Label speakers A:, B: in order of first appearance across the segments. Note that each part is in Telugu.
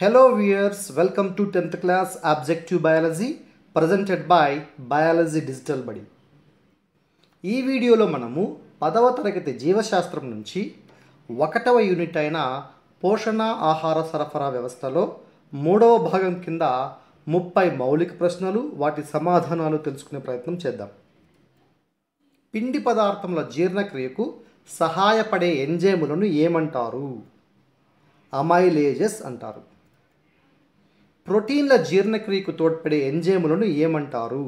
A: Hello viewers welcome to tenth class objective biology presented by biology digital Badi ఈ వీడియోలో మనము పదవ తరగతి జీవశాస్త్రం నుంచి ఒకటవ యూనిట్ అయిన పోషణ ఆహార సరఫరా వ్యవస్థలో మూడవ భాగం కింద ముప్పై మౌలిక ప్రశ్నలు వాటి సమాధానాలు తెలుసుకునే ప్రయత్నం చేద్దాం పిండి పదార్థముల జీర్ణక్రియకు సహాయపడే ఎంజైములను ఏమంటారు అమైలేజెస్ అంటారు ప్రోటీన్ల జీర్ణక్రియకు తోడ్పడే ఎంజైములను ఏమంటారు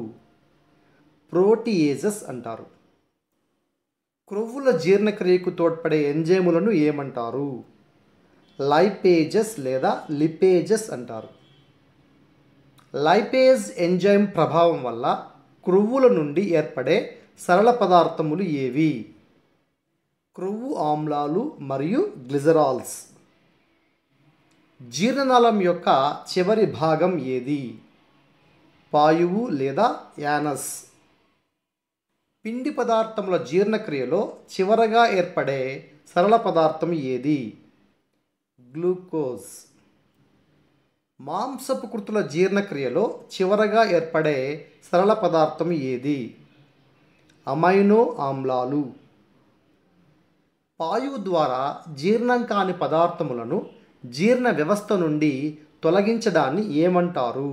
A: ప్రోటీయేజస్ అంటారు క్రొవ్వుల జీర్ణక్రియకు తోడ్పడే ఎంజైములను ఏమంటారు లైపేజెస్ లేదా లిపేజెస్ అంటారు లైపేజ్ ఎంజైమ్ ప్రభావం వల్ల క్రొవ్వుల నుండి ఏర్పడే సరళ పదార్థములు ఏవి క్రొవ్వు ఆమ్లాలు మరియు గ్లిజరాల్స్ జీర్ణనాళం యొక్క చివరి భాగం ఏది పాయువు లేదా యానస్ పిండి పదార్థముల జీర్ణక్రియలో చివరగా ఏర్పడే సరళ పదార్థం ఏది గ్లూకోజ్ మాంసపు కృతుల జీర్ణక్రియలో చివరగా ఏర్పడే సరళ పదార్థం ఏది అమైనో ఆమ్లాలు పాయువు ద్వారా జీర్ణం కాని పదార్థములను జీర్ణ వ్యవస్థ నుండి తొలగించడాన్ని ఏమంటారు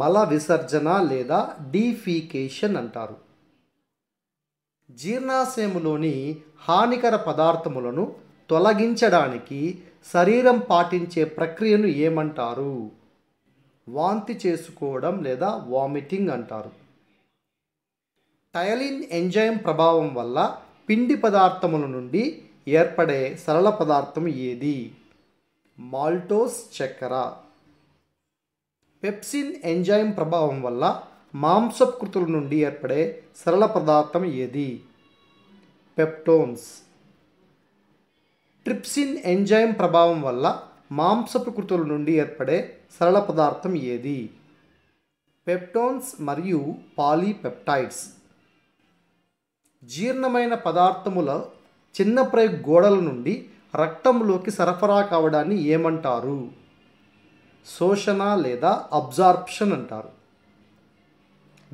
A: మల విసర్జన లేదా డీఫీకేషన్ అంటారు జీర్ణాశయములోని హానికర పదార్థములను తొలగించడానికి శరీరం పాటించే ప్రక్రియను ఏమంటారు వాంతి చేసుకోవడం లేదా వామిటింగ్ అంటారు టయలిన్ ఎంజైమ్ ప్రభావం వల్ల పిండి పదార్థముల నుండి ఏర్పడే సరళ పదార్థం ఏది మాల్టోస్ చక్కెర పెప్సిన్ ఎంజైమ్ ప్రభావం వల్ల మాంసకృతుల నుండి ఏర్పడే సరళ పదార్థం ఏది పెప్టోన్స్ ట్రిప్సిన్ ఎంజైమ్ ప్రభావం వల్ల మాంసపు కృతుల నుండి ఏర్పడే సరళ పదార్థం ఏది పెప్టోన్స్ మరియు పాలీపెప్టైడ్స్ జీర్ణమైన పదార్థముల చిన్న ప్రయోగ గోడల నుండి రక్తంలోకి సరఫరా కావడాన్ని ఏమంటారు శోషణ లేదా అబ్జార్ప్షన్ అంటారు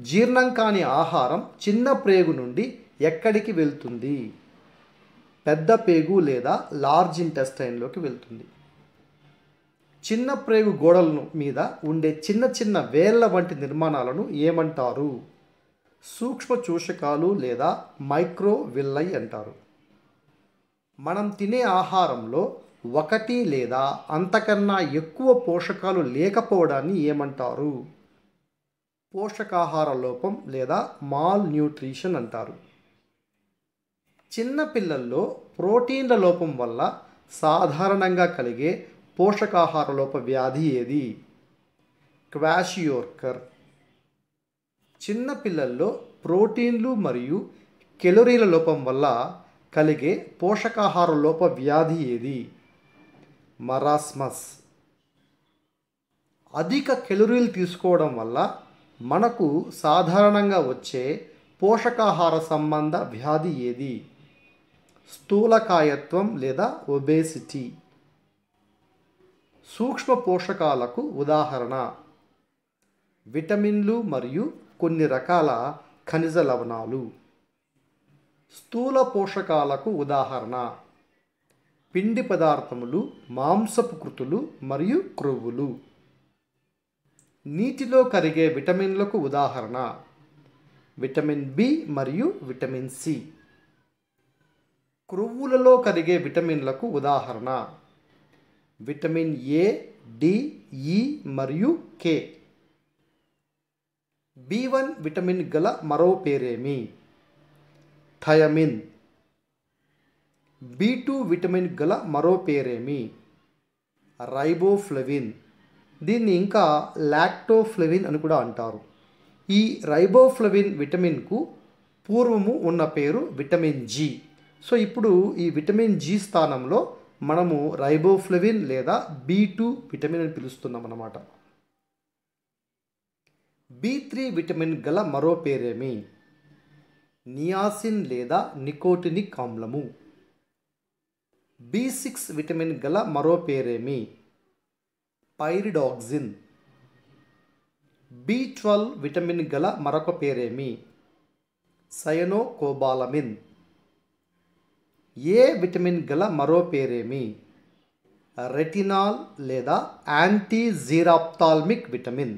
A: జీర్ణం కాని ఆహారం చిన్న ప్రేగు నుండి ఎక్కడికి వెళ్తుంది పెద్ద పేగు లేదా లార్జ్ ఇంటెస్టైన్లోకి వెళ్తుంది చిన్న ప్రేగు గోడలను మీద ఉండే చిన్న చిన్న వేళ్ల వంటి నిర్మాణాలను ఏమంటారు సూక్ష్మ చూషకాలు లేదా మైక్రోవిల్లై అంటారు మనం తినే ఆహారంలో ఒకటి లేదా అంతకన్నా ఎక్కువ పోషకాలు లేకపోవడాన్ని ఏమంటారు పోషకాహార లోపం లేదా మాల్ న్యూట్రిషన్ అంటారు చిన్నపిల్లల్లో ప్రోటీన్ల లోపం వల్ల సాధారణంగా కలిగే పోషకాహార లోప వ్యాధి ఏది క్వాషియోర్కర్ చిన్నపిల్లల్లో ప్రోటీన్లు మరియు కెలోరీల లోపం వల్ల కలిగే పోషకాహార లోప వ్యాధి ఏది మరాస్మస్ అధిక కెలరీలు తీసుకోవడం వల్ల మనకు సాధారణంగా వచ్చే పోషకాహార సంబంధ వ్యాధి ఏది స్థూలకాయత్వం లేదా ఒబేసిటీ సూక్ష్మ పోషకాలకు ఉదాహరణ విటమిన్లు మరియు కొన్ని రకాల ఖనిజ లవణాలు స్థూల పోషకాలకు ఉదాహరణ పిండి పదార్థములు మాంసపు కృతులు మరియు క్రొవ్వులు నీటిలో కరిగే విటమిన్లకు ఉదాహరణ విటమిన్ బి మరియు విటమిన్ సి క్రొవ్వులలో కరిగే విటమిన్లకు ఉదాహరణ విటమిన్ ఏ డి ఈ మరియు కే బి వన్ విటమిన్ గల మరో పేరేమి థయమిన్ బి టూ విటమిన్ గల మరో పేరేమి రైబోఫ్లెవిన్ దీన్ని ఇంకా లాక్టోఫ్లెవిన్ అని కూడా అంటారు ఈ రైబోఫ్లెవిన్ విటమిన్కు పూర్వము ఉన్న పేరు విటమిన్ జి సో ఇప్పుడు ఈ విటమిన్ జి స్థానంలో మనము రైబోఫ్లెవిన్ లేదా బి టూ విటమిన్ అని పిలుస్తున్నాం అన్నమాట బి త్రీ విటమిన్ గల మరో పేరేమి నియాసిన్ లేదా నికోటినిక్ ఆమ్లము బి సిక్స్ విటమిన్ గల మరో పేరేమి పైరిడాక్సిన్ బి ట్వెల్వ్ విటమిన్ గల మరొక పేరేమి సయనోకోబాలమిన్ ఏ విటమిన్ గల మరో పేరేమి రెటినాల్ లేదా anti xerophthalmic vitamin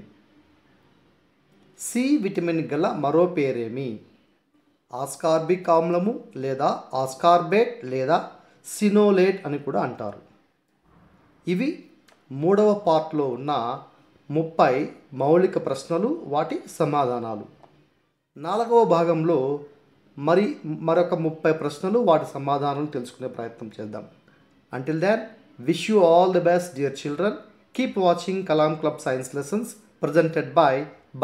A: C vitamin గల మరో పేరేమి ఆస్కార్బిక్ ఆమ్లము లేదా ఆస్కార్బేట్ లేదా సినోలేట్ అని కూడా అంటారు ఇవి మూడవ పార్ట్లో ఉన్న ముప్పై మౌలిక ప్రశ్నలు వాటి సమాధానాలు నాలుగవ భాగంలో మరి మరొక ముప్పై ప్రశ్నలు వాటి సమాధానాలు తెలుసుకునే ప్రయత్నం చేద్దాం until then wish you all the best dear children keep watching Kalam club science lessons presented by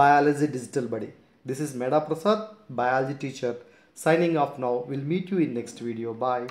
A: biology digital Badi This is Meda Prasad, biology teacher, signing off now. We'll meet you in next video. Bye.